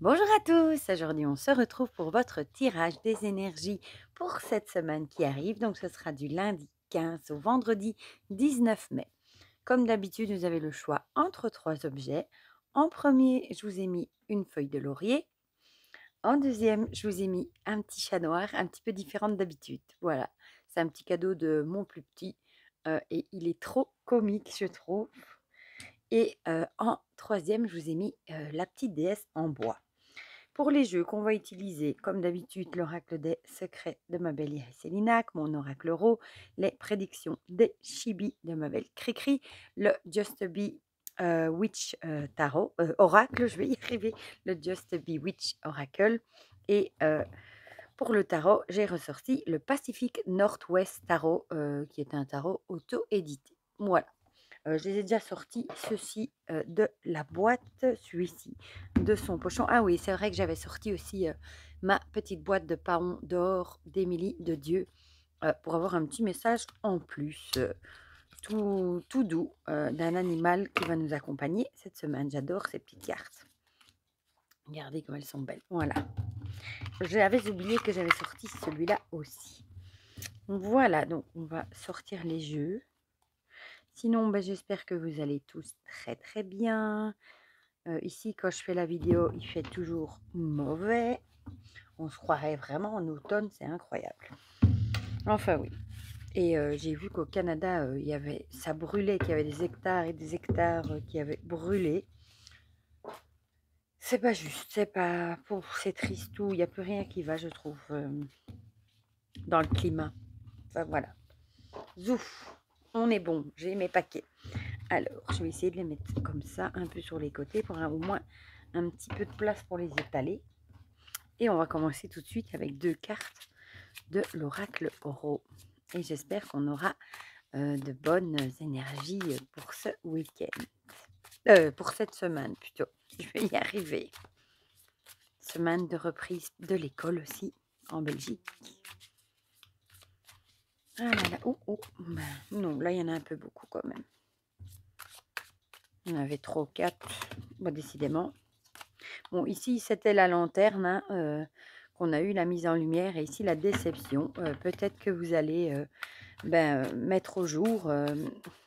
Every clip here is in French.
Bonjour à tous, aujourd'hui on se retrouve pour votre tirage des énergies pour cette semaine qui arrive, donc ce sera du lundi 15 au vendredi 19 mai. Comme d'habitude, vous avez le choix entre trois objets. En premier, je vous ai mis une feuille de laurier. En deuxième, je vous ai mis un petit chat noir, un petit peu différent d'habitude. Voilà, c'est un petit cadeau de mon plus petit euh, et il est trop comique, je trouve. Et euh, en troisième, je vous ai mis euh, la petite déesse en bois. Pour les jeux qu'on va utiliser, comme d'habitude, l'oracle des secrets de ma belle Iris Elinac, mon oracle Ro, les prédictions des Chibi de ma belle Cricri, le Just Be euh, Witch euh, Tarot, euh, oracle, je vais y le Just Be Witch Oracle. Et pour le tarot, j'ai ressorti le Pacific Northwest Tarot, qui est un tarot auto-édité. Voilà. Euh, je les ai déjà sortis, ceux euh, de la boîte, celui-ci, de son pochon. Ah oui, c'est vrai que j'avais sorti aussi euh, ma petite boîte de paon d'or d'Émilie de Dieu pour avoir un petit message en plus. tout, tout doux d'un animal qui va nous accompagner cette semaine. J'adore ces petites cartes. Regardez comme elles sont belles. Voilà. J'avais oublié que j'avais sorti celui-là aussi. Voilà, donc on va sortir les jeux. Sinon, bah, j'espère que vous allez tous très très bien. Euh, ici, quand je fais la vidéo, il fait toujours mauvais. On se croirait vraiment en automne, c'est incroyable. Enfin oui. Et j'ai vu qu'au Canada, y avait, ça brûlait, qu'il y avait des hectares et des hectares qui avaient brûlé. C'est pas juste, c'est pas... C'est triste tout, il n'y a plus rien qui va, je trouve, dans le climat. Enfin voilà. Zouf on est bon, j'ai mes paquets. Alors, je vais essayer de les mettre comme ça, un peu sur les côtés, pour avoir au moins un petit peu de place pour les étaler. Et on va commencer tout de suite avec deux cartes de l'oracle Oro. Et j'espère qu'on aura euh, de bonnes énergies pour ce week-end. Euh, pour cette semaine plutôt. Je vais y arriver. Semaine de reprise de l'école aussi en Belgique. Ah là oh, oh. Bah, non, là, il y en a un peu beaucoup quand même. Il y en avait trop, quatre. Bon, décidément. Bon, ici, c'était la lanterne hein, euh, qu'on a eu la mise en lumière. Et ici, la déception. Euh, peut-être que vous allez euh, ben, mettre au jour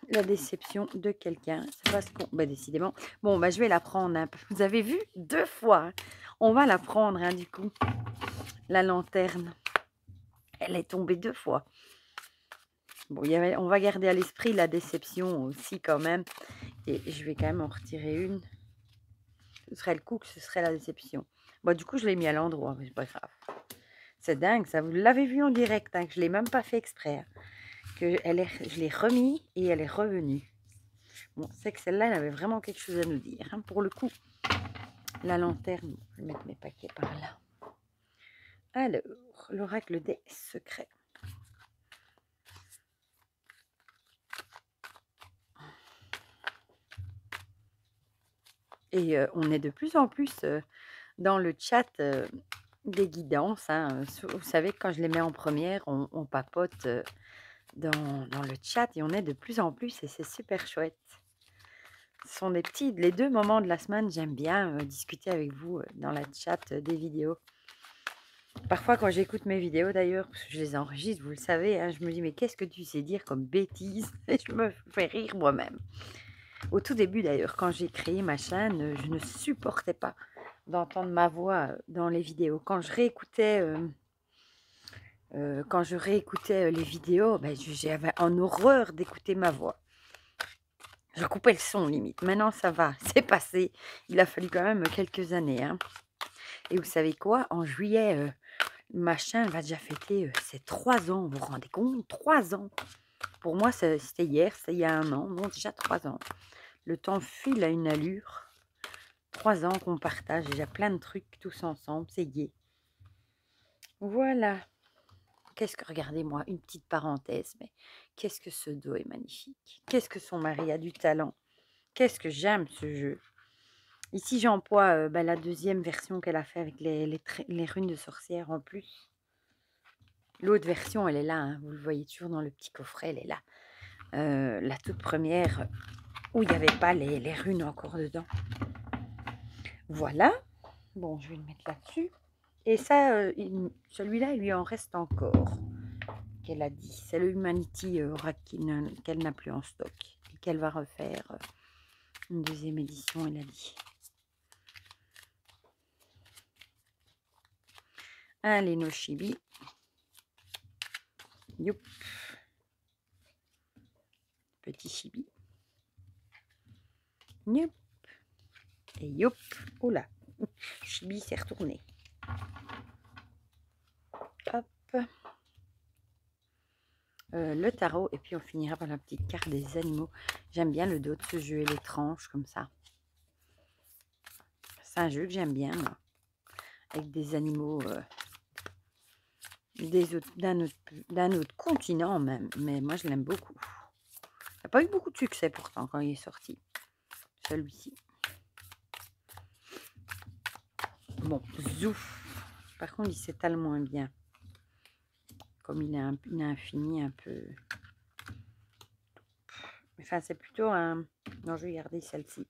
la déception de quelqu'un. C'est ben, décidément. Bon, ben, je vais la prendre. Hein, vous avez vu deux fois. Hein. On va la prendre, du coup. La lanterne. Elle est tombée deux fois. Bon, on va garder à l'esprit la déception aussi quand même. Et je vais quand même en retirer une. Ce serait le coup que ce serait la déception. Bon, du coup, je l'ai mis à l'endroit, mais c'est C'est dingue, ça. Vous l'avez vu en direct, hein, je ne l'ai même pas fait exprès. Hein. que elle je l'ai remis et elle est revenue. Bon, c'est que celle-là, elle avait vraiment quelque chose à nous dire. Hein. pour le coup, la lanterne, je vais mettre mes paquets par là. Alors, l'oracle des secrets. Et on est de plus en plus dans le chat des guidances. Hein, vous savez que quand je les mets en première, on, papote dans, le chat et on est de plus en plus et c'est super chouette. Ce sont des petits, les deux moments de la semaine, j'aime bien discuter avec vous dans la chat des vidéos. Parfois, quand j'écoute mes vidéos d'ailleurs, parce que je les enregistre, vous le savez, hein, je me dis mais qu'est-ce que tu sais dire comme bêtise Et je me fais rire moi-même. Au tout début d'ailleurs, quand j'ai créé ma chaîne, euh, je ne supportais pas d'entendre ma voix euh, dans les vidéos. Quand je réécoutais, euh, quand je réécoutais les vidéos, ben, j'avais en horreur d'écouter ma voix. Je coupais le son limite. Maintenant, ça va, c'est passé. Il a fallu quand même quelques années. Hein. Et vous savez quoi En juillet, ma chaîne va déjà fêter ses trois ans. Vous vous rendez compte Trois ans Pour moi, c'était hier, c'était il y a un an. Bon, déjà trois ans. Le temps file à une allure. Trois ans qu'on partage déjà plein de trucs tous ensemble, c'est gai. Voilà. Qu'est-ce que, regardez-moi, une petite parenthèse, mais qu'est-ce que ce dos est magnifique. Qu'est-ce que son mari a du talent. Qu'est-ce que j'aime ce jeu. Ici, j'emploie euh, bah, la deuxième version qu'elle a fait avec les, runes de sorcière en plus. L'autre version, elle est là, hein, vous le voyez toujours dans le petit coffret, elle est là. Euh, la toute première, où il n'y avait pas les, runes encore dedans. Voilà. Bon, je vais le mettre là-dessus. Et ça, euh, celui-là, il lui en reste encore, qu'elle a dit. C'est le Humanity euh, qu'elle n'a plus en stock et qu'elle va refaire euh, une deuxième édition, elle a dit. Allez, nos chibis. Youp. Petit chibi. Et youp. Oula. Chibi s'est retourné. Hop. Euh, le tarot. Et puis on finira par la petite carte des animaux. J'aime bien le dos de ce jeu et les tranches comme ça. C'est un jeu que j'aime bien, moi. Avec des animaux euh, d'un autre, autre, continent même. Mais moi, je l'aime beaucoup. Il n'a pas eu beaucoup de succès pourtant quand il est sorti celui-ci. Bon, Par contre, il s'étale moins bien. Comme il a un, il infini, un peu... Enfin, c'est plutôt un... Non, je vais garder celle-ci.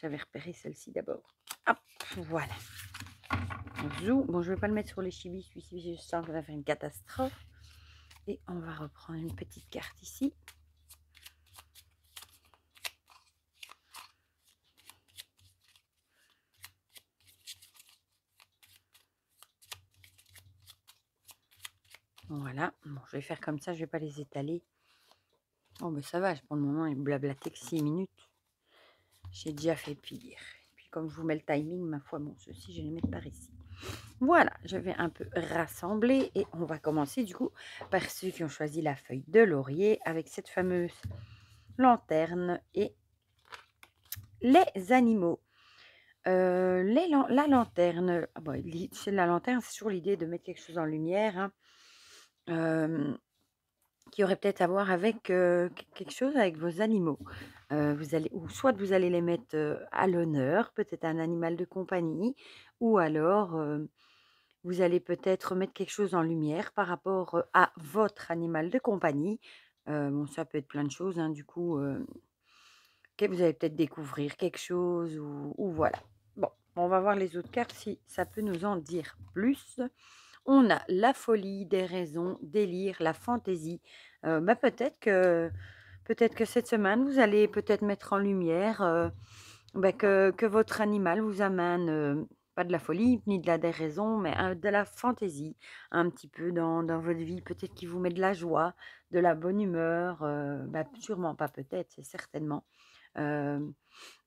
J'avais repéré celle-ci d'abord. Hop, voilà. Zou. Bon, je vais pas le mettre sur les chibis. Celui-ci, je sens que ça va faire une catastrophe. Et on va reprendre une petite carte ici. Voilà. je vais faire comme ça, je vais pas les étaler. Oh, mais ben, ça va, je le moment et blablater que 6 minutes. J'ai déjà fait pire. Et puis, comme je vous mets le timing, ma foi, bon, ceci, je vais les mettre par ici. Voilà, je vais un peu rassembler et on va commencer du coup par ceux qui ont choisi la feuille de laurier avec cette fameuse lanterne et les animaux. Euh, la lanterne, ah, la lanterne, c'est toujours l'idée de mettre quelque chose en lumière. Hein qui aurait peut-être à voir avec quelque chose avec vos animaux. vous allez, ou soit vous allez les mettre à l'honneur, peut-être un animal de compagnie, ou alors vous allez peut-être mettre quelque chose en lumière par rapport à votre animal de compagnie. bon, ça peut être plein de choses, hein, du coup, que vous allez peut-être découvrir quelque chose, ou, ou, voilà. Bon, on va voir les autres cartes si ça peut nous en dire plus on a la folie, des raisons, délire, la fantaisie. Euh, bah, peut-être que peut-être que cette semaine vous allez peut-être mettre en lumière euh, bah, que, votre animal vous amène euh, pas de la folie ni de la déraison, mais de la fantaisie un petit peu dans, votre vie. Peut-être qu'il vous met de la joie, de la bonne humeur. Bah, sûrement pas peut-être, c'est certainement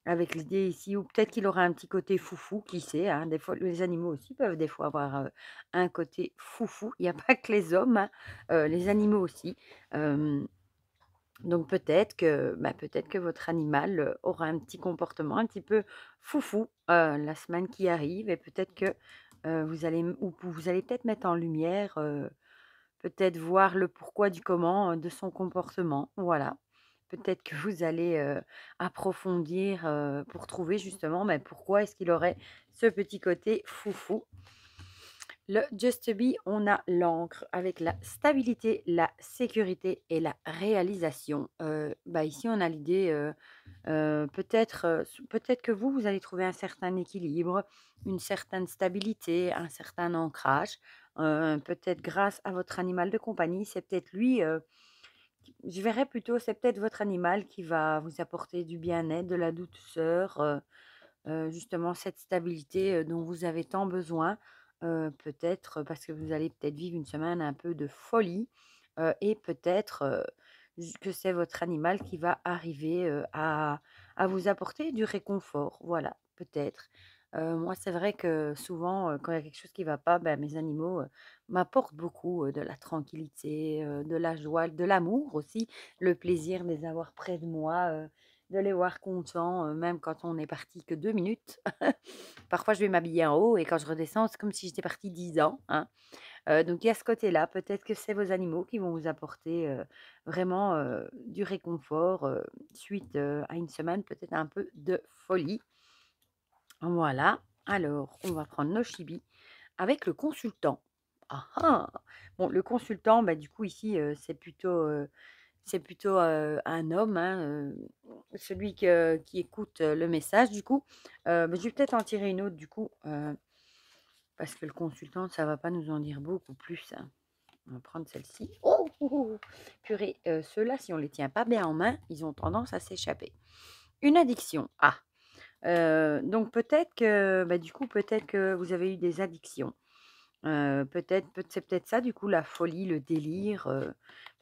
avec l'idée ici, ou peut-être qu'il aura un petit côté foufou, qui sait, hein, des fois, les animaux aussi peuvent des fois avoir un côté foufou, il n'y a pas que les hommes, hein, les animaux aussi. donc peut-être que, bah, peut-être que votre animal aura un petit comportement un petit peu foufou la semaine qui arrive, et peut-être que vous vous allez peut-être mettre en lumière, peut-être voir le pourquoi du comment de son comportement, voilà peut-être que vous allez approfondir pour trouver mmh justement mais bah, pourquoi est-ce qu'il aurait ce petit côté foufou. Le Just Be, on a l'encre avec la stabilité, la sécurité et la réalisation. bah ici, on a l'idée, peut-être peut que vous, vous allez trouver un certain équilibre, une certaine stabilité, un certain ancrage. peut-être grâce à votre animal de compagnie, c'est peut-être lui je verrais plutôt, c'est peut-être votre animal qui va vous apporter du bien-être, de la douceur, euh, euh, justement cette stabilité euh, dont vous avez tant besoin, peut-être parce que vous allez peut-être vivre une semaine un peu de folie, et peut-être que c'est votre animal qui va arriver à, vous apporter du réconfort, voilà, peut-être. Euh, moi, c'est vrai que souvent, euh, quand il y a quelque chose qui ne va pas, ben, mes animaux, euh, m'apportent beaucoup, de la tranquillité, de la joie, de l'amour aussi. Le plaisir de les avoir près de moi, de les voir contents, même quand on n'est parti que deux minutes. Parfois, je vais m'habiller en haut et quand je redescends, c'est comme si j'étais parti dix ans, hein. donc il y a ce côté-là, peut-être que c'est vos animaux qui vont vous apporter, vraiment, du réconfort, suite, à une semaine peut-être un peu de folie. Voilà. Alors, on va prendre nos chibis avec le consultant. Ah ah! Bon, le consultant, bah, du coup, ici, c'est plutôt, c'est plutôt un homme, hein, celui qui écoute le message, du coup. je vais peut-être en tirer une autre, du coup, parce que le consultant, ça va pas nous en dire beaucoup plus. Hein. On va prendre celle-ci. Oh, oh, oh, oh! Purée, ceux-là, si on les tient pas bien en main, ils ont tendance à s'échapper. Une addiction. Ah, donc peut-être que, bah, du coup, peut-être que vous avez eu des addictions. peut-être, c'est peut-être ça, du coup, la folie, le délire.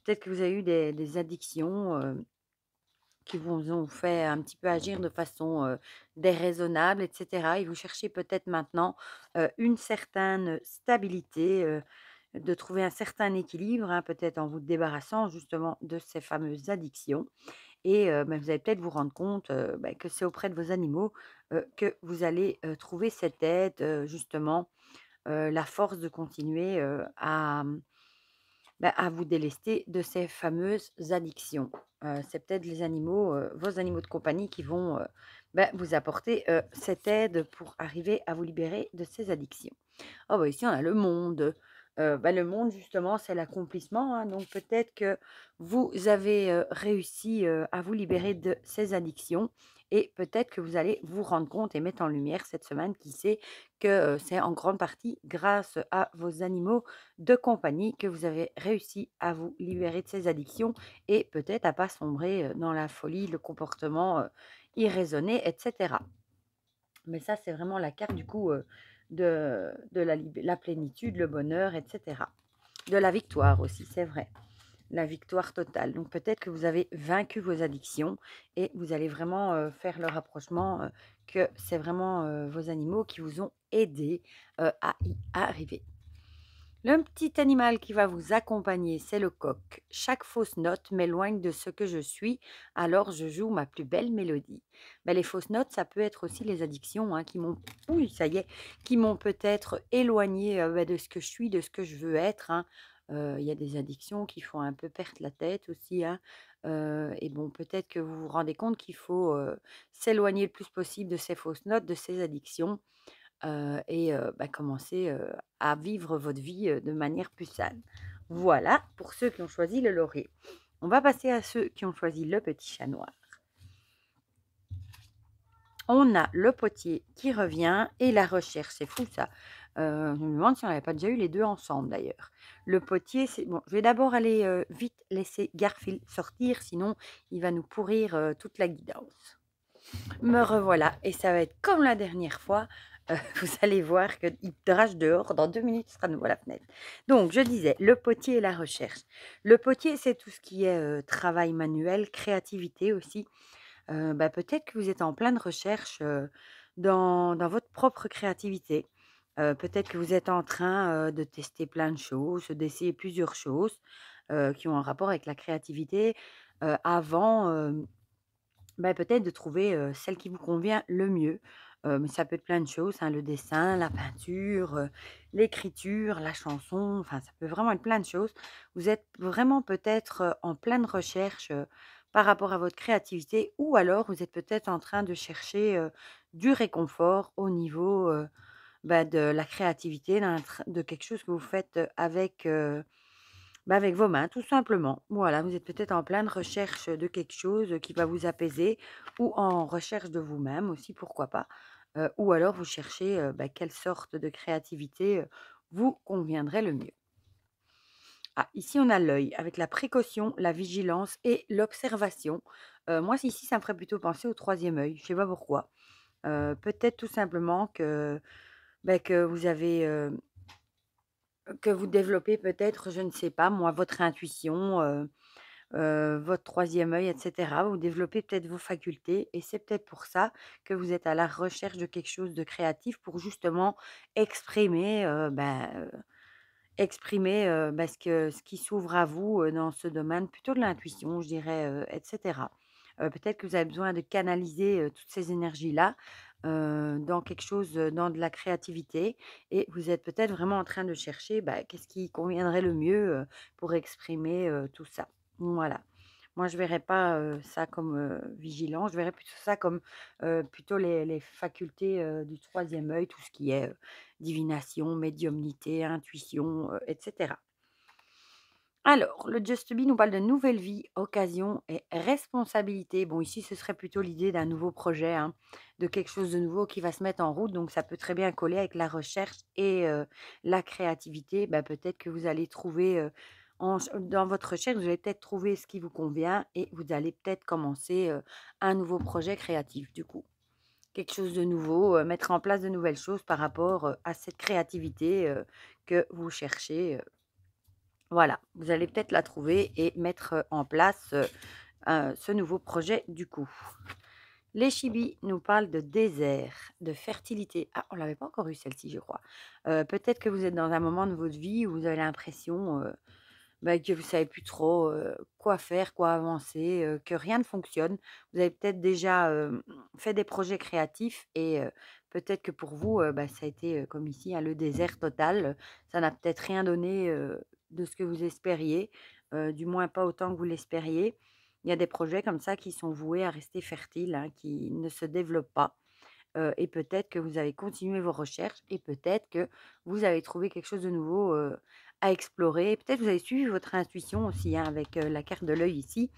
peut-être que vous avez eu des, addictions qui vous ont fait un petit peu agir de façon déraisonnable, etc. Et vous cherchez peut-être maintenant une certaine stabilité, de trouver un certain équilibre, hein, peut-être en vous débarrassant justement de ces fameuses addictions et euh, ben, vous allez peut-être vous rendre compte euh, ben, que c'est auprès de vos animaux euh, que vous allez trouver cette aide, justement, la force de continuer à, mmh, ben, à, vous délester de ces fameuses addictions. c'est peut-être les animaux, vos animaux de compagnie qui vont vous apporter cette aide pour arriver à vous libérer de ces addictions. Oh, ici, on a le monde. Bah, le monde, justement, c'est l'accomplissement. Hein, donc peut-être que vous avez réussi à vous libérer de ces addictions et peut-être que vous allez vous rendre compte et mettre en lumière cette semaine, qui sait, que c'est en grande partie grâce à vos animaux de compagnie que vous avez réussi à vous libérer de ces addictions et peut-être à ne pas sombrer dans la folie, le comportement irraisonné, etc. Mais ça, c'est vraiment la carte du coup de, la, la, plénitude, le bonheur, etc. De la victoire aussi, c'est vrai. La victoire totale. Donc peut-être que vous avez vaincu vos addictions et vous allez vraiment euh, faire le rapprochement euh, que c'est vraiment euh, vos animaux qui vous ont aidé à y arriver. Le petit animal qui va vous accompagner, c'est le coq. Chaque fausse note m'éloigne de ce que je suis, alors je joue ma plus belle mélodie. Bah, les fausses notes, ça peut être aussi les addictions hein, qui m'ont, ça y est, qui m'ont peut-être éloigné bah, de ce que je suis, de ce que je veux être. Hein. Il y a des addictions qui font un peu perdre la tête aussi. Hein. et bon, peut-être que vous vous rendez compte qu'il faut s'éloigner le plus possible de ces fausses notes, de ces addictions. Euh, et euh, bah, commencer euh, à vivre votre vie de manière plus saine. Mmh. Voilà pour ceux qui ont choisi le laurier. On va passer à ceux qui ont choisi le petit chat noir. On a le potier qui revient et la recherche, c'est fou ça. je me demande si on n'avait pas déjà eu les deux ensemble d'ailleurs. Le potier, c'est bon. Je vais d'abord aller vite laisser Garfield sortir, sinon il va nous pourrir toute la guidance. Me revoilà et ça va être comme la dernière fois. vous allez voir qu'il drache dehors. Dans deux minutes, il sera de nouveau à la fenêtre. Donc, je disais, le potier et la recherche. Le potier, c'est tout ce qui est euh, travail manuel, créativité aussi. Euh, bah, peut-être que vous êtes en pleine recherche euh, dans, votre propre créativité. Peut-être que vous êtes en train de tester plein de choses, d'essayer plusieurs choses qui ont un rapport avec la créativité avant bah, peut-être de trouver celle qui vous convient le mieux mais ça peut être plein de choses, hein, le dessin, la peinture, l'écriture, la chanson, enfin ça peut vraiment être plein de choses. Vous êtes vraiment peut-être en pleine recherche par rapport à votre créativité ou alors vous êtes peut-être en train de chercher du réconfort au niveau bah, de la créativité, de quelque chose que vous faites avec bah, avec vos mains, tout simplement. Voilà, vous êtes peut-être en pleine recherche de quelque chose qui va vous apaiser ou en recherche de vous-même aussi, pourquoi pas. ou alors vous cherchez bah, quelle sorte de créativité vous conviendrait le mieux. Ah, ici on a l'œil avec la précaution, la vigilance et l'observation. moi ici ça me ferait plutôt penser au troisième œil, je ne sais pas pourquoi. peut-être tout simplement que, bah, que vous avez que vous développez peut-être, je ne sais pas, moi, votre intuition, euh, euh, votre troisième œil, etc. Vous développez peut-être vos facultés et c'est peut-être pour ça que vous êtes à la recherche de quelque chose de créatif pour justement exprimer, euh, ben, exprimer ben, que, ce qui s'ouvre à vous dans ce domaine, plutôt de l'intuition, je dirais, etc. peut-être que vous avez besoin de canaliser toutes ces énergies-là euh, dans quelque chose, euh, dans de la créativité, et vous êtes peut-être vraiment en train de chercher bah, qu'est-ce qui conviendrait le mieux euh, pour exprimer tout ça. Voilà. Moi, je ne verrais pas ça comme vigilant, je verrais plutôt ça comme plutôt les, les facultés du troisième œil, tout ce qui est divination, médiumnité, intuition, etc. Alors, le Just Be nous parle de nouvelle vie, occasion et responsabilité. Bon, ici, ce serait plutôt l'idée d'un nouveau projet, hein, de quelque chose de nouveau qui va se mettre en route. Donc, ça peut très bien coller avec la recherche et la créativité. Bah, peut-être que vous allez trouver, dans votre recherche, vous allez peut-être trouver ce qui vous convient et vous allez peut-être commencer un nouveau projet créatif, du coup. Quelque chose de nouveau, mettre en place de nouvelles choses par rapport à cette créativité que vous cherchez voilà, vous allez peut-être la trouver et mettre en place ce nouveau projet du coup. Les chibis nous parlent de désert, de fertilité. Ah, on l'avait pas encore eu celle-ci, je crois. peut-être que vous êtes dans un moment de votre vie où vous avez l'impression bah, que vous savez plus trop quoi faire, quoi avancer, que rien ne fonctionne. Vous avez peut-être déjà fait des projets créatifs et peut-être que pour vous, bah, ça a été comme ici hein, le désert total. Ça n'a peut-être rien donné de ce que vous espériez, du moins pas autant que vous l'espériez. Il y a des projets comme ça qui sont voués à rester fertiles, hein, qui ne se développent pas. et peut-être que vous avez continué vos recherches et peut-être que vous avez trouvé quelque chose de nouveau à explorer. Peut-être que vous avez suivi votre intuition aussi hein, avec la carte de l'œil ici.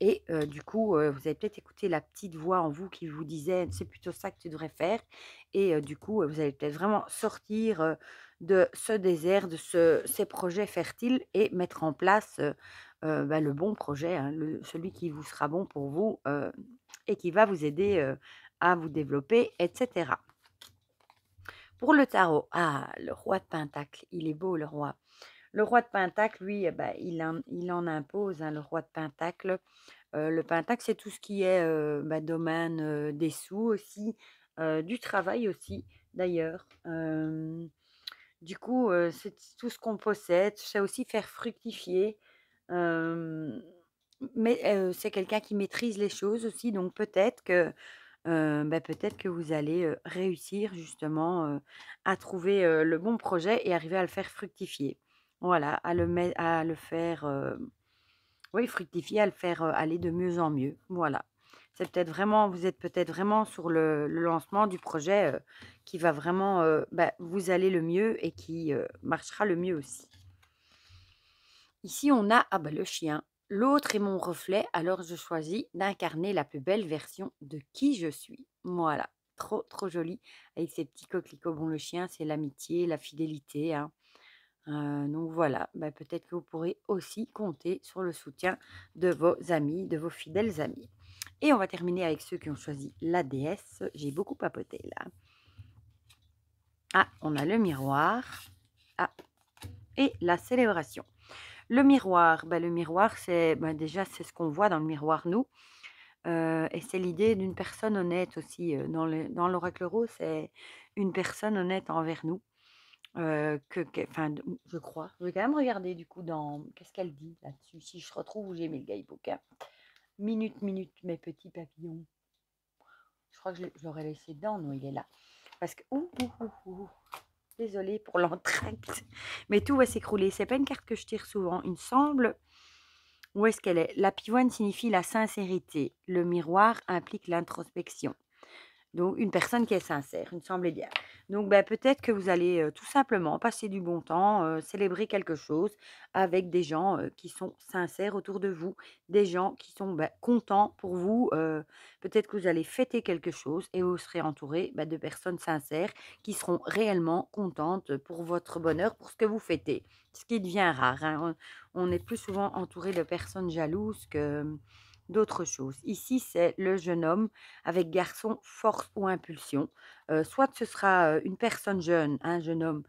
et du coup, vous avez peut-être écouté la petite voix en vous qui vous disait c'est plutôt ça que tu devrais faire. Et du coup, vous allez peut-être vraiment sortir de ce désert, de ce, ces projets fertiles et mettre en place bah, le bon projet, hein, celui qui vous sera bon pour vous et qui va vous aider à vous développer, etc. Pour le tarot, ah, le roi de Pentacle, il est beau le roi. Le roi de Pentacle, lui, bah, il, en, il, en, impose, hein, le roi de Pentacle. le Pentacle, c'est tout ce qui est bah, domaine des sous aussi, du travail aussi, d'ailleurs. Du coup, c'est tout ce qu'on possède. Ça aussi faire fructifier. mais c'est quelqu'un qui maîtrise les choses aussi. Donc peut-être que, bah, peut-être que vous allez réussir justement à trouver le bon projet et arriver à le faire fructifier. Voilà, à le, à le faire. oui, fructifier, à le faire aller de mieux en mieux. Voilà. C'est peut-être vraiment, vous êtes peut-être vraiment sur le, lancement du projet euh, qui va vraiment euh, bah, vous aller le mieux et qui euh, marchera le mieux aussi. Ici, on a ah bah, le chien. L'autre est mon reflet, alors je choisis d'incarner la plus belle version de qui je suis. Voilà, trop trop joli avec ces petits coquelicots. Bon, le chien, c'est l'amitié, la fidélité. Hein. donc voilà, bah, peut-être que vous pourrez aussi compter sur le soutien de vos amis, de vos fidèles amis. Et on va terminer avec ceux qui ont choisi la déesse. J'ai beaucoup papoté là. Ah, on a le miroir. Ah, et la célébration. Le miroir, ben, le miroir, c'est bah, déjà c'est ce qu'on voit dans le miroir nous. Euh, et c'est l'idée d'une personne honnête aussi. Euh, dans l'oracle dans rose, c'est une personne honnête envers nous. Euh, que, je crois. Je vais quand même regarder du coup dans qu'est-ce qu'elle dit là-dessus. Si je retrouve où j'ai mis le guidebook. Hein. Minute, minute, mes petits papillons. Je crois que je l'aurais laissé dedans. Non, il est là. Parce que... Ouh, Désolée pour l'entracte. Mais tout va s'écrouler. C'est pas une carte que je tire souvent. Une semble... Où est-ce qu'elle est, La pivoine signifie la sincérité. Le miroir implique l'introspection. Donc, une personne qui est sincère, Une semble bien. Donc bah, peut-être que vous allez tout simplement passer du bon temps, célébrer quelque chose avec des gens qui sont sincères autour de vous, des gens qui sont bah, contents pour vous. peut-être que vous allez fêter quelque chose et vous serez entouré bah, de personnes sincères qui seront réellement contentes pour votre bonheur, pour ce que vous fêtez. Ce qui devient rare. Hein, on, est plus souvent entouré de personnes jalouses que mmh, d'autres choses. Ici, c'est le jeune homme avec garçon, force ou impulsion. Euh, soit ce sera une personne jeune, un jeune homme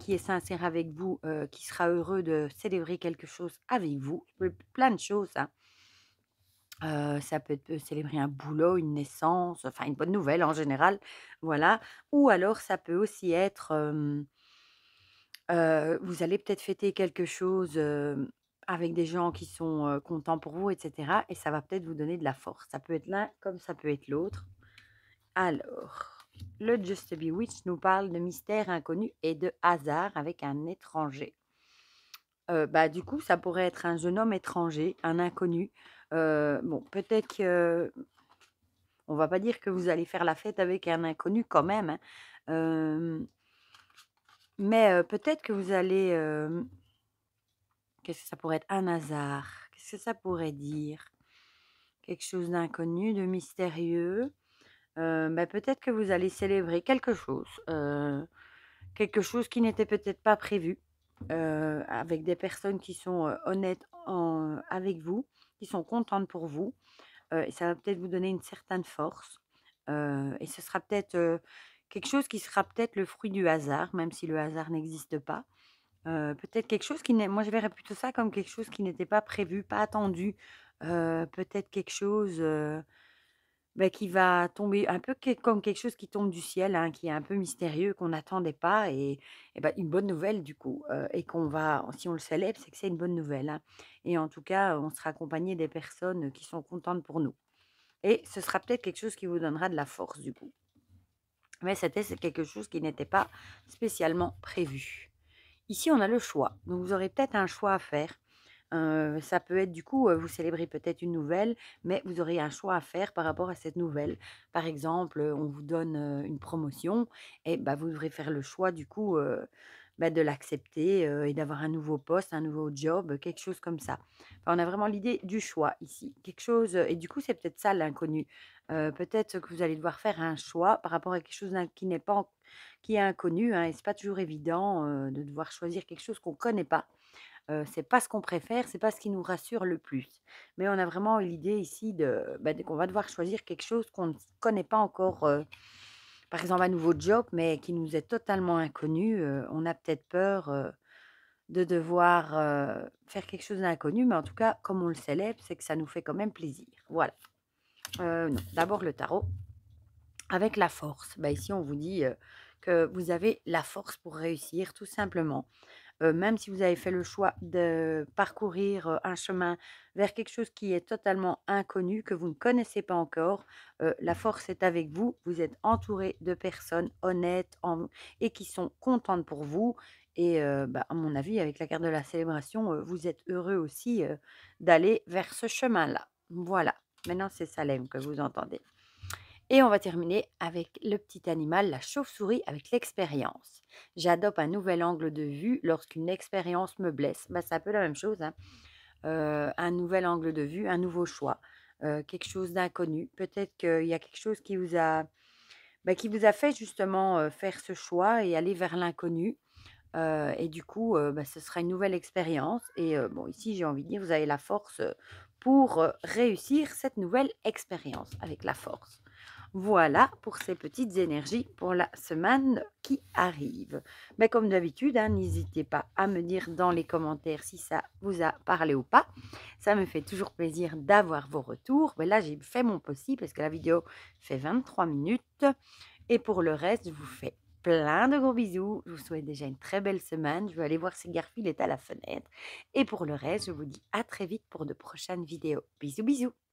qui est sincère avec vous, qui sera heureux de célébrer quelque chose avec vous. Plein de choses. Hein. ça peut être célébrer un boulot, une naissance, enfin une bonne nouvelle en général, voilà. Ou alors ça peut aussi être, vous allez peut-être fêter quelque chose avec des gens qui sont contents pour vous, etc. Et ça va peut-être vous donner de la force. Ça peut être l'un comme ça peut être l'autre. Alors, le Just Be Witch nous parle de mystère inconnu et de hasard avec un étranger. bah, du coup, ça pourrait être un jeune homme étranger, un inconnu. bon, peut-être que... On va pas dire que vous allez faire la fête avec un inconnu quand même. Hein. mais peut-être que vous allez Qu'est-ce que ça pourrait être Un hasard Qu'est-ce que ça pourrait dire Quelque chose d'inconnu, de mystérieux. Euh, bah, peut-être que vous allez célébrer quelque chose. Euh, quelque chose qui n'était peut-être pas prévu. Euh, avec des personnes qui sont honnêtes avec vous, qui sont contentes pour vous. et ça va peut-être vous donner une certaine force. et ce sera peut-être quelque chose qui sera peut-être le fruit du hasard, même si le hasard n'existe pas peut-être quelque chose qui n'est. Moi, je verrais plutôt ça comme quelque chose qui n'était pas prévu, pas attendu. peut-être quelque chose bah, qui va tomber un peu comme quelque chose qui tombe du ciel, hein, qui est un peu mystérieux, qu'on n'attendait pas. Et, bah, une bonne nouvelle, du coup. et qu'on va, si on le célèbre, c'est que c'est une bonne nouvelle. Hein. Et en tout cas, on sera accompagné des personnes qui sont contentes pour nous. Et ce sera peut-être quelque chose qui vous donnera de la force, du coup. Mais c'était quelque chose qui n'était pas spécialement prévu. Ici, on a le choix. Donc, vous aurez peut-être un choix à faire. Euh, ça peut être du coup, euh, vous célébrez peut-être une nouvelle, mais vous aurez un choix à faire par rapport à cette nouvelle. Par exemple, on vous donne une promotion, et bah, vous devrez faire le choix du coup bah, de l'accepter et d'avoir un nouveau poste, un nouveau job, quelque chose comme ça. on a vraiment l'idée du choix ici. Quelque chose, et du coup, c'est peut-être ça l'inconnu. peut-être que vous allez devoir faire un choix par rapport à quelque chose qui n'est pas qui est inconnu. Hein, et c'est pas toujours évident de devoir choisir quelque chose qu'on connaît pas. Euh, c'est pas ce qu'on préfère, c'est pas ce qui nous rassure le plus. Mais on a vraiment l'idée ici de bah, qu'on va devoir choisir quelque chose qu'on ne connaît pas encore par exemple, un nouveau job, mais qui nous est totalement inconnu, euh, on a peut-être peur euh, de devoir euh, faire quelque chose d'inconnu, mais en tout cas, comme on le célèbre, c'est que ça nous fait quand même plaisir. Voilà. D'abord le tarot avec la force. Bah, ici, on vous dit que vous avez la force pour réussir, tout simplement. Euh, même si vous avez fait le choix de parcourir euh, un chemin vers quelque chose qui est totalement inconnu, que vous ne connaissez pas encore, euh, la force est avec vous. Vous êtes entouré de personnes honnêtes et qui sont contentes pour vous. Et bah, à mon avis, avec la carte de la célébration, vous êtes heureux aussi d'aller vers ce chemin-là. Voilà. Maintenant, c'est Salem que vous entendez. Et on va terminer avec le petit animal, la chauve-souris, avec l'expérience. J'adopte un nouvel angle de vue lorsqu'une expérience me blesse. Bah, c'est un peu la même chose. Hein. un nouvel angle de vue, un nouveau choix, quelque chose d'inconnu. Peut-être qu'il y a quelque chose qui vous a, bah, qui vous a fait justement faire ce choix et aller vers l'inconnu. et du coup, bah, ce sera une nouvelle expérience. Et bon, ici, j'ai envie de dire, vous avez la force pour réussir cette nouvelle expérience avec la force. Voilà pour ces petites énergies pour la semaine qui arrive. Mais comme d'habitude, hein, n'hésitez pas à me dire dans les commentaires si ça vous a parlé ou pas. Ça me fait toujours plaisir d'avoir vos retours. Mais là, j'ai fait mon possible parce que la vidéo fait 23 minutes. Et pour le reste, je vous fais plein de gros bisous. Je vous souhaite déjà une très belle semaine. Je vais aller voir si Garfield est à la fenêtre. Et pour le reste, je vous dis à très vite pour de prochaines vidéos. Bisous, bisous